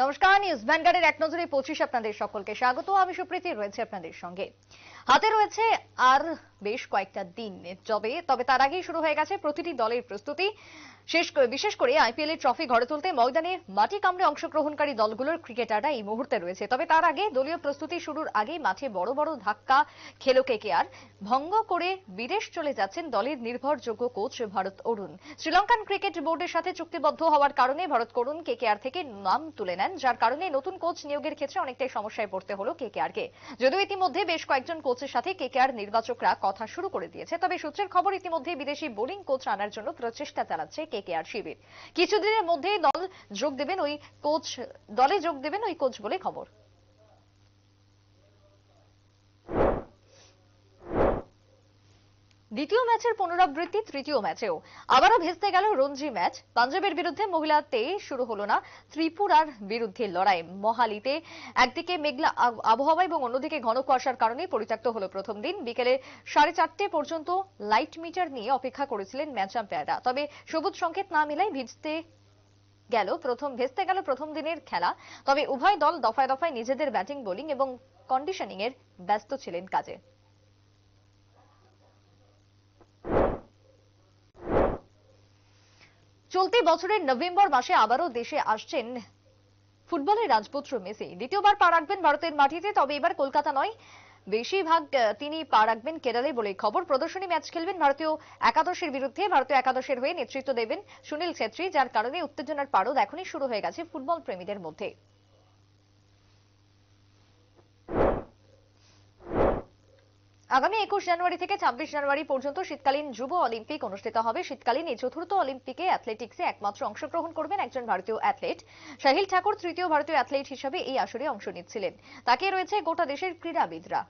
নমস্কার নিউজ ভ্যানগার্ডের এক নজরে পঁচিশ আপনাদের সকলকে স্বাগত আমি সুপ্রীতি রয়েছে আপনাদের সঙ্গে হাতে রয়েছে আর বেশ কয়েকটা দিন তবে তবে তার আগেই শুরু হয়ে গেছে প্রতিটি দলের প্রস্তুতি শেষ বিশেষ করে আইপিএল এর ট্রফি ঘরে তুলতে ময়দানে মাটি কামড়ে অংশগ্রহণকারী দলগুলোর ক্রিকেটাররা এই মুহূর্তে রয়েছে তবে তার আগে দলীয় প্রস্তুতি শুরুর আগে মাঠে বড় বড় ধাক্কা খেলো কে আর ভঙ্গ করে বিদেশ চলে যাচ্ছেন দলের নির্ভরযোগ্য কোচ ভারত অরুণ শ্রীলঙ্কান ক্রিকেট বোর্ডের সাথে চুক্তিবদ্ধ হওয়ার কারণে ভারত করুণ কে কে আর থেকে নাম তুলে নেন যার কারণে নতুন কোচ নিয়োগের ক্ষেত্রে অনেকটাই সমস্যায় পড়তে হলো কে যদিও ইতিমধ্যে বেশ কয়েকজন কোচ কোচের সাথে কেকেআর নির্বাচকরা কথা শুরু করে দিয়েছে তবে সূত্রের খবর ইতিমধ্যে বিদেশি বোলিং কোচ আনার জন্য প্রচেষ্টা চালাচ্ছে কেকেআর শিবির কিছুদিনের মধ্যেই দল যোগ দেবেন ওই কোচ দলে যোগ দেবেন ওই কোচ বলে খবর দ্বিতীয় ম্যাচের পুনরাবৃত্তি তৃতীয় ম্যাচেও আবারও ভেস্তে গেল রঞ্জি ম্যাচ পাঞ্জাবের বিরুদ্ধে মহিলাতে শুরু হলো না ত্রিপুরার বিরুদ্ধে লড়াই মহালিতে একদিকে মেঘলা আবহাওয়া এবং অন্যদিকে ঘন কুয়াশার কারণে পরিত্যক্ত হলো প্রথম দিন বিকেলে সাড়ে চারটে পর্যন্ত লাইট মিটার নিয়ে অপেক্ষা করেছিলেন ম্যাচ আম্পায়াররা তবে সবুজ সংকেত না মিলাই ভিজতে গেল প্রথম ভেস্তে গেল প্রথম দিনের খেলা তবে উভয় দল দফায় দফায় নিজেদের ব্যাটিং বোলিং এবং কন্ডিশনিং এর ব্যস্ত ছিলেন কাজে চলতি বছরের নভেম্বর মাসে আবারও দেশে আসছেন ফুটবলের রাজপুত্র মেসি দ্বিতীয়বার পা রাখবেন ভারতের মাটিতে তবে এবার কলকাতা নয় বেশিরভাগ তিনি পা রাখবেন কেরালে বলে খবর প্রদর্শনী ম্যাচ খেলবেন ভারতীয় একাদশের বিরুদ্ধে ভারতীয় একাদশের হয়ে নেতৃত্ব দেবেন সুনীল ছেত্রী যার কারণে উত্তেজনার পারদ এখনই শুরু হয়ে গেছে ফুটবল প্রেমীদের মধ্যে আগামী একুশ জানুয়ারি থেকে ছাব্বিশ জানুয়ারি পর্যন্ত শীতকালীন যুব অলিম্পিক অনুষ্ঠিত হবে শীতকালীন এই চতুর্থ অলিম্পিকে অ্যাথলেটিক্সে একমাত্র অংশগ্রহণ করবেন একজন ভারতীয় অ্যাথলেট শাহিল ঠাকুর তৃতীয় ভারতীয় অ্যাথলেট হিসেবে এই আসরে অংশ নিচ্ছিলেন তাকে রয়েছে গোটা দেশের ক্রীড়াবিদরা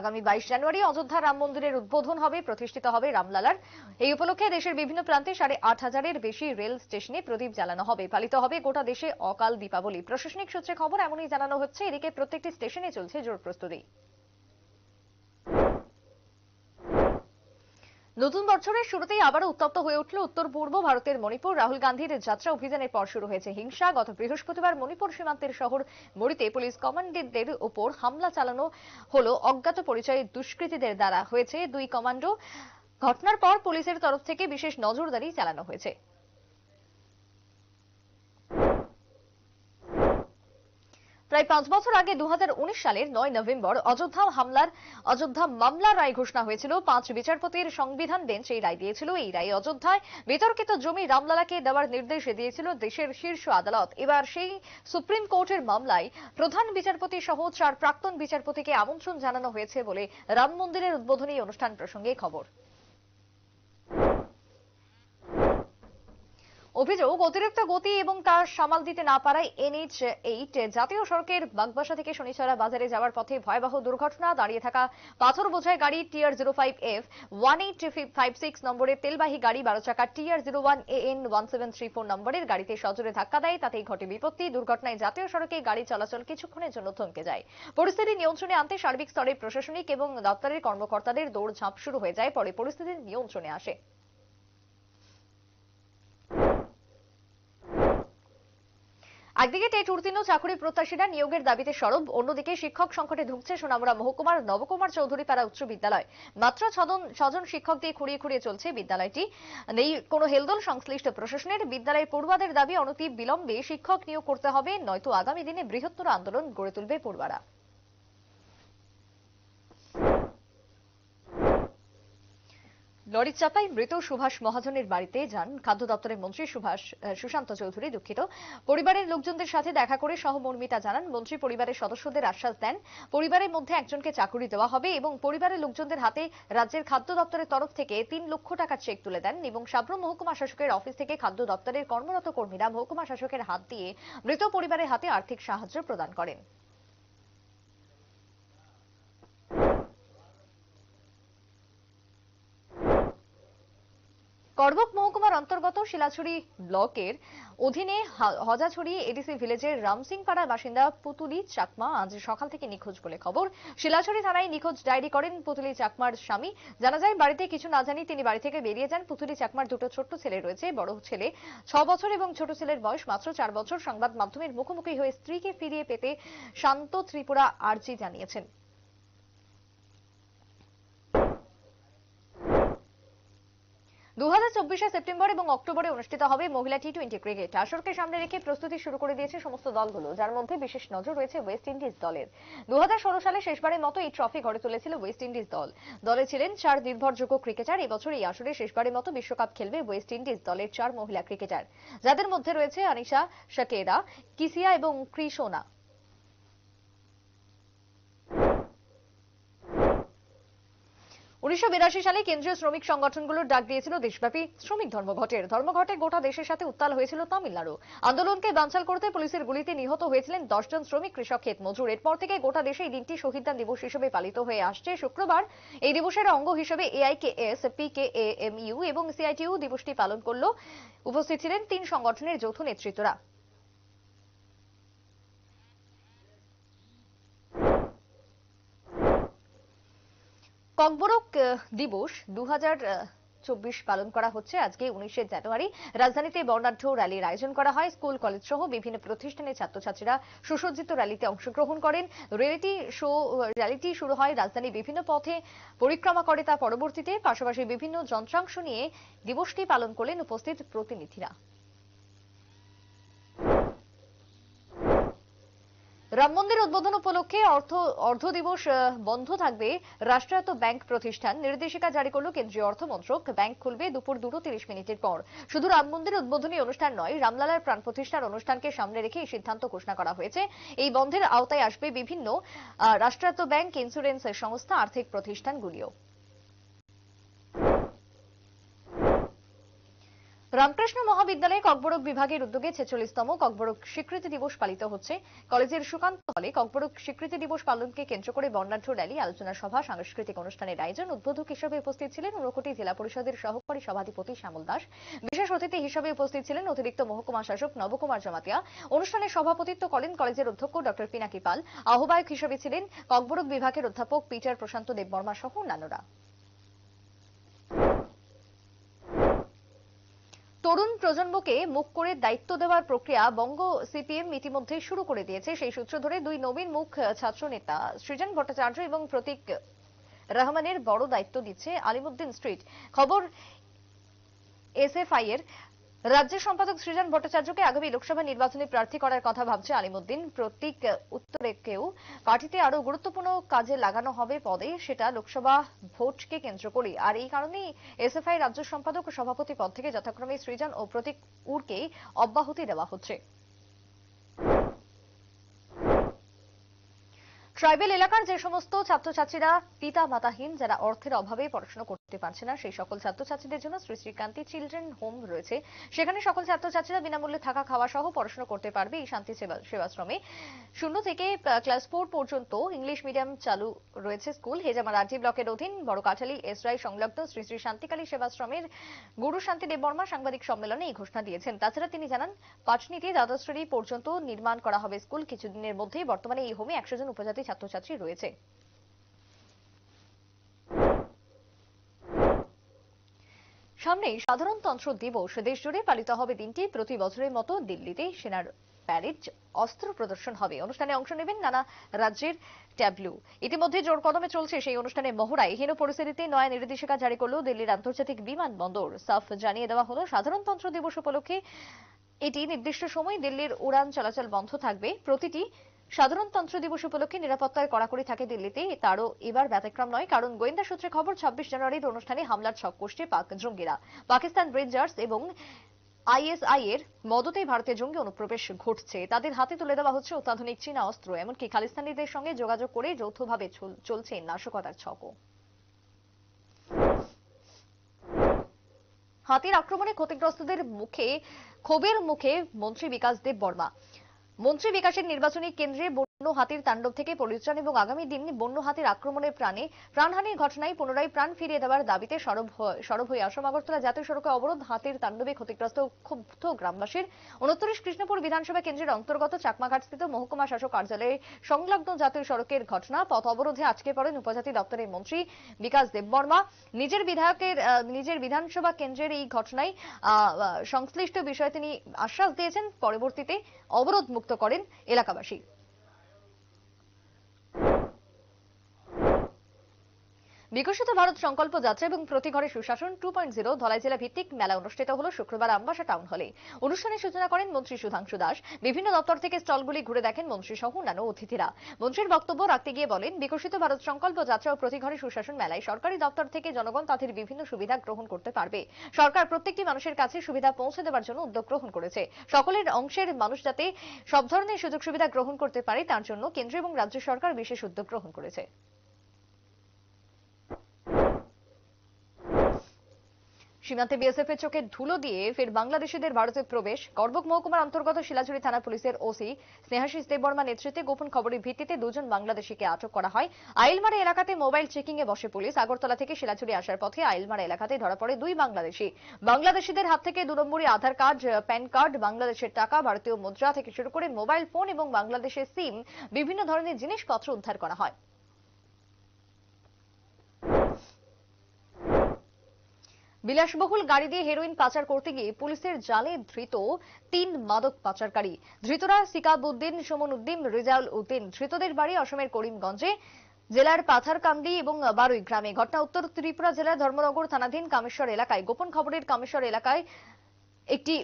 আগামী বাইশ জানুয়ারি অযোধ্যা রাম মন্দিরের উদ্বোধন হবে প্রতিষ্ঠিত হবে রামলালার এই উপলক্ষে দেশের বিভিন্ন প্রান্তে সাড়ে আট হাজারের বেশি রেল স্টেশনে প্রদীপ জ্বালানো হবে পালিত হবে গোটা দেশে অকাল দীপাবলি প্রশাসনিক সূত্রে খবর এমনই জানানো হচ্ছে এদিকে প্রত্যেকটি স্টেশনে চলছে জোর প্রস্তুতি নতুন বছরের শুরুতেই আবারও উত্তপ্ত হয়ে উঠল উত্তর পূর্ব ভারতের মণিপুর রাহুল গান্ধীর যাত্রা অভিযানের পর শুরু হয়েছে হিংসা গত বৃহস্পতিবার মণিপুর সীমান্তের শহর মরিতে পুলিশ কমান্ডেন্টদের উপর হামলা চালানো হল অজ্ঞাত পরিচয়ে দুষ্কৃতীদের দ্বারা হয়েছে দুই কমান্ডো ঘটনার পর পুলিশের তরফ থেকে বিশেষ নজরদারি চালানো হয়েছে প্রায় পাঁচ বছর আগে দু সালের নয় নভেম্বর অযোধ্যা হামলার অযোধ্যা মামলার রায় ঘোষণা হয়েছিল পাঁচ বিচারপতির সংবিধান বেঞ্চ এই রায় দিয়েছিল এই রায় অযোধ্যায় বিতর্কিত জমি রামলালাকে দেওয়ার নির্দেশ দিয়েছিল দেশের শীর্ষ আদালত এবার সেই সুপ্রিম কোর্টের মামলায় প্রধান বিচারপতি সহ চার প্রাক্তন বিচারপতিকে আমন্ত্রণ জানানো হয়েছে বলে রাম মন্দিরের উদ্বোধনী অনুষ্ঠান প্রসঙ্গে খবর অভিযোগ অতিরিক্ত গতি এবং তার সামাল দিতে না পারায় এনএইচ এইট জাতীয় সড়কের বাগবাসা থেকে শনিছড়া বাজারে যাওয়ার পথে ভয়াবহ দুর্ঘটনা দাঁড়িয়ে থাকা পাথর বোঝায় গাড়ি T R zero five F one eight five six নম্বরের তেলবাহী গাড়ি বারো চাকা T R zero one A N one seven three four নম্বরের গাড়িতে সজোরে ধাক্কা দেয় তাতেই ঘটে বিপত্তি দুর্ঘটনায় জাতীয় সড়কে গাড়ি চলাচল কিছুক্ষণের জন্য থমকে যায় পরিস্থিতি নিয়ন্ত্রণে আনতে সার্বিক স্তরে প্রশাসনিক এবং দপ্তরের কর্মকর্তাদের দৌড়ঝাঁপ শুরু হয়ে যায় পরে পরিস্থিতি নিয়ন্ত্রণে আসে একদিকে টেট উত্তীর্ণ চাকরি প্রত্যাশীরা নিয়োগের দাবিতে সরব অন্যদিকে শিক্ষক সংকটে ধুঁকছে সোনামুড়া মহকুমার নবকুমার চৌধুরী পাড়া উচ্চ বিদ্যালয় মাত্র ছজন শিক্ষক দিয়ে খুঁড়িয়ে খুঁড়িয়ে চলছে বিদ্যালয়টি নেই কোনো হেলদোল সংশ্লিষ্ট প্রশাসনের বিদ্যালয়ের পড়ুয়াদের দাবি অনতি বিলম্বে শিক্ষক নিয়োগ করতে হবে নয়তো আগামী দিনে বৃহত্তর আন্দোলন গড়ে তুলবে পড়ুয়ারা নড়িচাপায় মৃত সুভাষ মহাজনের বাড়িতে যান খাদ্য দপ্তরের মন্ত্রী সুভাষ সুশান্ত চৌধুরী দুঃখিত পরিবারের লোকজনদের সাথে দেখা করে সহমর্মিতা জানান মন্ত্রী পরিবারের সদস্যদের আশ্বাস দেন পরিবারের মধ্যে একজনকে চাকুরি দেওয়া হবে এবং পরিবারের লোকজনদের হাতে রাজ্যের খাদ্য দপ্তরের তরফ থেকে তিন লক্ষ টাকার চেক তুলে দেন এবং সাব্র মহকুমা শাসকের অফিস থেকে খাদ্য দপ্তরের কর্মরত কর্মীরা মহকুমা শাসকের হাত দিয়ে মৃত পরিবারের হাতে আর্থিক সাহায্য প্রদান করেন করবক মহকুমার অন্তর্গত শিলাছড়ি ব্লকের অধীনে হজাছড়ি এডিসি ভিলেজের রামসিংপাড়ার বাসিন্দা পুতুলি চাকমা আজ সকাল থেকে নিখোঁজ বলে খবর শিলাছড়ি থানায় নিখোঁজ ডায়েরি করেন পুতুলি চাকমার স্বামী জানা যায় বাড়িতে কিছু না জানি তিনি বাড়ি থেকে বেরিয়ে যান পুতুলি চাকমার দুটো ছোট্ট ছেলে রয়েছে বড় ছেলে ছ বছর এবং ছোট ছেলের বয়স মাত্র চার বছর সংবাদ মাধ্যমের মুখোমুখি হয়ে স্ত্রীকে ফিরিয়ে পেতে শান্ত ত্রিপুরা আর্জি জানিয়েছেন দু সেপ্টেম্বর এবং অক্টোবরে অনুষ্ঠিত হবে মহিলা টি টোয়েন্টি ক্রিকেট আসরকে সামনে রেখে প্রস্তুতি শুরু করে দিয়েছে সমস্ত দলগুলো যার মধ্যে বিশেষ নজর রয়েছে ওয়েস্ট ইন্ডিজ দলের দু সালে শেষবারের মতো এই ট্রফি ঘরে তুলেছিল ওয়েস্ট ইন্ডিজ দল দলে ছিলেন চার নির্ভরযোগ্য ক্রিকেটার এবছর এই আসরে শেষবারের মতো বিশ্বকাপ খেলবে ওয়েস্ট ইন্ডিজ দলের চার মহিলা ক্রিকেটার যাদের মধ্যে রয়েছে আনিশা শাকেরা কিসিয়া এবং ক্রিসোনা উনিশশো সালে কেন্দ্রীয় শ্রমিক সংগঠনগুলোর ডাক দিয়েছিল দেশব্যাপী শ্রমিক ধর্মঘটের ধর্মঘটে গোটা দেশের সাথে উত্তাল হয়েছিল তামিলনাড়ু আন্দোলনকে বানচাল করতে পুলিশের গুলিতে নিহত হয়েছিলেন দশজন শ্রমিক কৃষক ক্ষেত মজুর এরপর থেকে গোটা দেশে এই দিনটি শহীদদান দিবস হিসেবে পালিত হয়ে আসছে শুক্রবার এই দিবসের অঙ্গ হিসেবে এআইকেএস পিকেএএমইউ এবং সিআইটিইউ দিবসটি পালন করল উপস্থিত ছিলেন তিন সংগঠনের যৌথ নেতৃত্বরা ককবরক দিবস দু চব্বিশ পালন করা হচ্ছে আজকে উনিশে জানুয়ারি রাজধানীতে বর্ণাঢ্য র্যালির আয়োজন করা হয় স্কুল কলেজ সহ বিভিন্ন প্রতিষ্ঠানের ছাত্রছাত্রীরা সুসজ্জিত র্যালিতে অংশগ্রহণ করেন রিয়েলিটি শো র্যালিটি শুরু হয় রাজধানীর বিভিন্ন পথে পরিক্রমা করে তা পরবর্তীতে পাশাপাশি বিভিন্ন যন্ত্রাংশ নিয়ে দিবসটি পালন করলেন উপস্থিত প্রতিনিধিরা রাম মন্দির উদ্বোধন উপলক্ষে অর্থ অর্ধ দিবস বন্ধ থাকবে রাষ্ট্রায়ত্ত ব্যাংক প্রতিষ্ঠান নির্দেশিকা জারি করল কেন্দ্রীয় অর্থমন্ত্রক ব্যাংক খুলবে দুপুর দুটো তিরিশ মিনিটের পর শুধু রাম মন্দির উদ্বোধনী অনুষ্ঠান নয় রামলালার প্রাণ প্রতিষ্ঠার অনুষ্ঠানকে সামনে রেখে এই সিদ্ধান্ত ঘোষণা করা হয়েছে এই বন্ধের আওতায় আসবে বিভিন্ন রাষ্ট্রায়ত্ত ব্যাংক ইন্স্যুরেন্স সংস্থা আর্থিক প্রতিষ্ঠানগুলিও রামকৃষ্ণ মহাবিদ্যালয়ে ককবরক বিভাগের উদ্যোগে ছেচল্লিশতম ককবরক স্বীকৃতি দিবস পালিত হচ্ছে কলেজের সুকান্ত হলে ককবরক স্বীকৃতি দিবস পালনকে কেন্দ্র করে বর্ণাঢ্য র্যালি আলোচনা সভা সাংস্কৃতিক অনুষ্ঠানের আয়োজন উদ্বোধক হিসেবে উপস্থিত ছিলেন উনকোটি জেলা পরিষদের সহকারী সভাধিপতি শ্যামল দাস বিশেষ অতিথি হিসেবে উপস্থিত ছিলেন অতিরিক্ত মহকুমা শাসক নবকুমার জমাতিয়া অনুষ্ঠানে সভাপতিত্ব করেন কলেজের অধ্যক্ষ ড পিনাকি পাল আহ্বায়ক হিসেবে ছিলেন ককবরক বিভাগের অধ্যাপক পিটার প্রশান্ত দেববর্মা সহ অন্যান্যরা তরুণ প্রজন্মকে মুখ করে দায়িত্ব দেওয়ার প্রক্রিয়া বঙ্গ সিপিএম ইতিমধ্যে শুরু করে দিয়েছে সেই সূত্র ধরে দুই নবীন মুখ ছাত্র নেতা সৃজন ভট্টাচার্য এবং প্রতীক রহমানের বড় দায়িত্ব দিচ্ছে আলিমুদ্দিন স্ট্রিট খবর এসএফআই এর রাজ্য সম্পাদক সৃজন ভট্টাচার্যকে আগামী লোকসভা নির্বাচনে প্রার্থী করার কথা ভাবছে আলিমুদ্দিন প্রতীক উত্তরেকেও পার্টিতে আরো গুরুত্বপূর্ণ কাজে লাগানো হবে পদে সেটা লোকসভা ভোটকে কেন্দ্র করে আর এই কারণেই এসএফআই রাজ্য সম্পাদক ও সভাপতি পদ থেকে যথাক্রমে সৃজন ও প্রতীক উরকে অব্যাহতি দেওয়া হচ্ছে ট্রাইবেল এলাকার যে সমস্ত ছাত্রছাত্রীরা পিতা মাতাহীন যারা অর্থের অভাবে পড়াশোনা করতে পারছে না সেই সকল ছাত্রছাত্রীদের জন্য শ্রী শ্রীকান্তি চিলড্রেন হোম রয়েছে সেখানে সকল ছাত্রছাত্রীরা বিনামূল্যে থাকা খাওয়া সহ পড়াশোনা করতে পারবে এই শান্তি সেবাশ্রমে শূন্য থেকে ক্লাস ফোর পর্যন্ত ইংলিশ মিডিয়াম চালু রয়েছে স্কুল হেজামা রাজি ব্লকের অধীন বড় কাঠালি এসরাই সংলগ্ন শ্রী শ্রী শান্তিকালী সেবাশ্রমের গুরু শান্তি দেববর্মা সাংবাদিক সম্মেলনে এই ঘোষণা দিয়েছেন তাছাড়া তিনি জানান পাঁচনীতি দ্বাদশ শ্রেণী পর্যন্ত নির্মাণ করা হবে স্কুল কিছুদিনের মধ্যেই বর্তমানে এই হোমে একশো জন উপজাতি ছাত্রছাত্রী রয়েছে সামনেই সাধারণতন্ত্র দিবস দেশজুড়ে পালিত হবে দিনটি প্রতি বছরের মতো দিল্লিতে সেনার প্যারেড অস্ত্র প্রদর্শন হবে অনুষ্ঠানে অংশ নেবেন নানা রাজ্যের ট্যাবলু ইতিমধ্যে জোর কদমে চলছে সেই অনুষ্ঠানে মহড়ায় হীন পরিস্থিতিতে নয়া নির্দেশিকা জারি করল দিল্লির আন্তর্জাতিক বিমানবন্দর সাফ জানিয়ে দেওয়া হল সাধারণতন্ত্র দিবস উপলক্ষে এটি নির্দিষ্ট সময় দিল্লির উড়ান চলাচল বন্ধ থাকবে প্রতিটি সাধারণতন্ত্র দিবস উপলক্ষে নিরাপত্তার কড়াকড়ি থাকে দিল্লিতে তারও এবার ব্যতিক্রম নয় কারণ গোয়েন্দা সূত্রে খবর ছাব্বিশ জানুয়ারির অনুষ্ঠানে হামলার ছক কষছে পাক জঙ্গিরা পাকিস্তান রেঞ্জার্স এবং আইএসআই এর মদতেই ভারতে জঙ্গি অনুপ্রবেশ ঘটছে তাদের হাতে তুলে দেওয়া হচ্ছে অত্যাধুনিক চীনা অস্ত্র এমনকি খালিস্তানিদের সঙ্গে যোগাযোগ করে যৌথভাবে চলছে নাশকতার ছকও হাতির আক্রমণে ক্ষতিগ্রস্তদের মুখে ক্ষোভের মুখে মন্ত্রী বিকাশ দেব বর্মা মন্ত্রী বিকাশের নির্বাচনী কেন্দ্রে বন্য হাতির তাণ্ডব থেকে পরিত্রাণ এবং আগামী দিন বন্য হাতির আক্রমণের প্রাণে প্রাণহানির ঘটনায় পুনরায় প্রাণ ফিরিয়ে দেওয়ার দাবিতে সরব হয়ে আসাম আগরতলা জাতীয় সড়কে অবরোধ হাতির তাণ্ডবে ক্ষতিগ্রস্ত ক্ষুব্ধ গ্রামবাসীর উনত্রিশ কৃষ্ণপুর বিধানসভা কেন্দ্রের অন্তর্গত চাকমাঘাটস্থিত মহকুমা শাসক কার্যালয়ে সংলগ্ন জাতীয় সড়কের ঘটনা পথ অবরোধে আজকে পড়েন উপজাতি দপ্তরের মন্ত্রী বিকাশ দেববর্মা নিজের বিধায়কের নিজের বিধানসভা কেন্দ্রের এই ঘটনায় সংশ্লিষ্ট বিষয়ে তিনি আশ্বাস দিয়েছেন পরবর্তীতে অবরোধ মুক্ত করেন এলাকাবাসী বিকশিত ভারত সংকল্প যাত্রা এবং প্রতি ঘরে সুশাসন টু পয়েন্ট জিরো ধলাই জেলা ভিত্তিক মেলা অনুষ্ঠিত হল শুক্রবার আমবাসা টাউন হলে অনুষ্ঠানের সূচনা করেন মন্ত্রী সুধাংশু দাস বিভিন্ন দপ্তর থেকে স্টলগুলি ঘুরে দেখেন মন্ত্রী সহ অন্যান্য অতিথিরা মন্ত্রীর বক্তব্য রাখতে গিয়ে বলেন বিকশিত ভারত সংকল্প যাত্রা ও প্রতি ঘরে সুশাসন মেলায় সরকারি দপ্তর থেকে জনগণ তাদের বিভিন্ন সুবিধা গ্রহণ করতে পারবে সরকার প্রত্যেকটি মানুষের কাছে সুবিধা পৌঁছে দেওয়ার জন্য উদ্যোগ গ্রহণ করেছে সকলের অংশের মানুষ যাতে সব ধরনের সুযোগ সুবিধা গ্রহণ করতে পারে তার জন্য কেন্দ্র এবং রাজ্য সরকার বিশেষ উদ্যোগ গ্রহণ করেছে সীমান্তে বিএসএফ এর চোখে ধুলো দিয়ে ফের বাংলাদেশিদের ভারতে প্রবেশ গর্বক মহকুমার অন্তর্গত শিলাচুরি থানা পুলিশের ওসি স্নেহাশিস দেববর্মা নেতৃত্বে গোপন খবরের ভিত্তিতে দুজন বাংলাদেশিকে আটক করা হয় আইলমারা এলাকাতে মোবাইল চেকিং এ বসে পুলিশ আগরতলা থেকে শিলাচুরি আসার পথে আইলমারা এলাকাতে ধরা পড়ে দুই বাংলাদেশি বাংলাদেশিদের হাত থেকে দু নম্বরী আধার কার্ড প্যান কার্ড বাংলাদেশের টাকা ভারতীয় মুদ্রা থেকে শুরু করে মোবাইল ফোন এবং বাংলাদেশের সিম বিভিন্ন ধরনের জিনিসপত্র উদ্ধার করা হয় বিলাসবহুল গাড়ি দিয়ে হেরোইন পাচার করতে গিয়ে পুলিশের জালে ধৃত তিন মাদক পাচারকারী ধৃতরা সিকাবুদ্দিন সুমন উদ্দিন রেজাউল উদ্দিন ধৃতদের বাড়ি অসমের করিমগঞ্জে জেলার পাথারকান্দি এবং বারুই গ্রামে ঘটনা উত্তর ত্রিপুরা জেলার ধর্মনগর থানাধীন কামেশ্বর এলাকায় গোপন খবরের কামেশ্বর এলাকায় একটি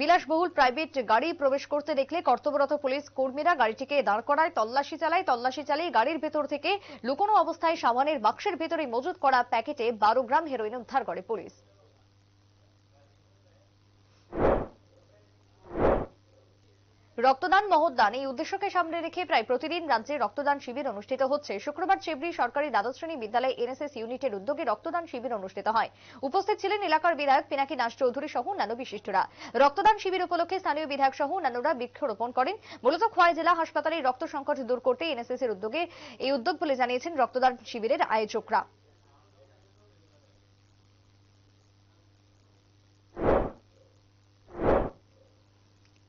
বিলাসবহুল প্রাইভেট গাড়ি প্রবেশ করতে দেখলে কর্তব্যরত পুলিশ কর্মীরা গাড়িটিকে দাঁড় করায় তল্লাশি চালায় তল্লাশি চালিয়ে গাড়ির ভেতর থেকে লুকোনো অবস্থায় সাবানের বাক্সের ভেতরে মজুত করা প্যাকেটে বারো গ্রাম হেরোইন উদ্ধার করে পুলিশ রক্তদান মহোদ্যান এই উদ্দেশ্যকে সামনে রেখে প্রায় প্রতিদিন রাজ্যে রক্তদান শিবির অনুষ্ঠিত হচ্ছে শুক্রবার চেবড়ি সরকারি দ্বাদশ শ্রেণী বিদ্যালয় এনএসএস ইউনিটের উদ্যোগে রক্তদান শিবির অনুষ্ঠিত হয় উপস্থিত ছিলেন এলাকার বিধায়ক পিনাকি নাস চৌধুরী সহ অন্যান্য বিশিষ্টরা রক্তদান শিবির উপলক্ষে স্থানীয় বিধায়ক সহ অন্যান্যরা বৃক্ষরোপণ করেন মূলত খোয়াই জেলা হাসপাতালে রক্ত সংকট দূর করতে এনএসএস এর উদ্যোগে এই উদ্যোগ বলে জানিয়েছেন রক্তদান শিবিরের আয়োজকরা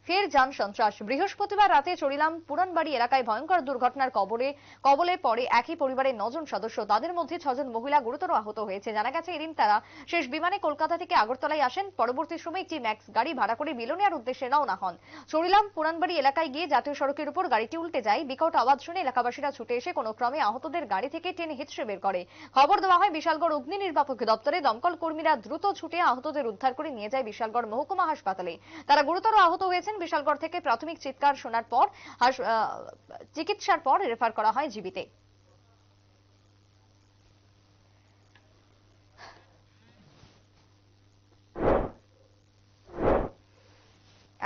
ফের যান সন্ত্রাস বৃহস্পতিবার রাতে চড়িলাম পুরানবাড়ি এলাকায় ভয়ঙ্কর দুর্ঘটনার কবলে কবলে পড়ে একই পরিবারের নজন সদস্য তাদের মধ্যে ছজন মহিলা গুরুতর আহত হয়েছে জানা গেছে এদিন তারা শেষ বিমানে কলকাতা থেকে আগরতলায় আসেন পরবর্তী সময় একটি ম্যাক্স গাড়ি ভাড়া করে মিলনিয়ার উদ্দেশ্যে রওনা হন চড়িলাম পুরানবাড়ি এলাকায় গিয়ে জাতীয় সড়কের উপর গাড়িটি উল্টে যায় বিকট আওয়াজ শুনে এলাকাবাসীরা ছুটে এসে কোনো ক্রমে আহতদের গাড়ি থেকে টেনে হিচড়ে বের করে খবর দেওয়া হয় বিশালগড় অগ্নি নির্বাপক দপ্তরে দমকল কর্মীরা দ্রুত ছুটে আহতদের উদ্ধার করে নিয়ে যায় বিশালগড় মহকুমা হাসপাতালে তারা গুরুতর আহত হয়েছেন বিশালগড় থেকে প্রাথমিক চিৎকার শোনার পর চিকিৎসার পর রেফার করা হয় জিবিতে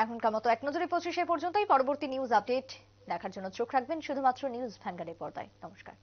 এখনকার মতো এক নজরে পঁচিশে পর্যন্তই পরবর্তী নিউজ আপডেট দেখার জন্য চোখ রাখবেন শুধুমাত্র নিউজ ভ্যাঙ্গারের পর্দায় নমস্কার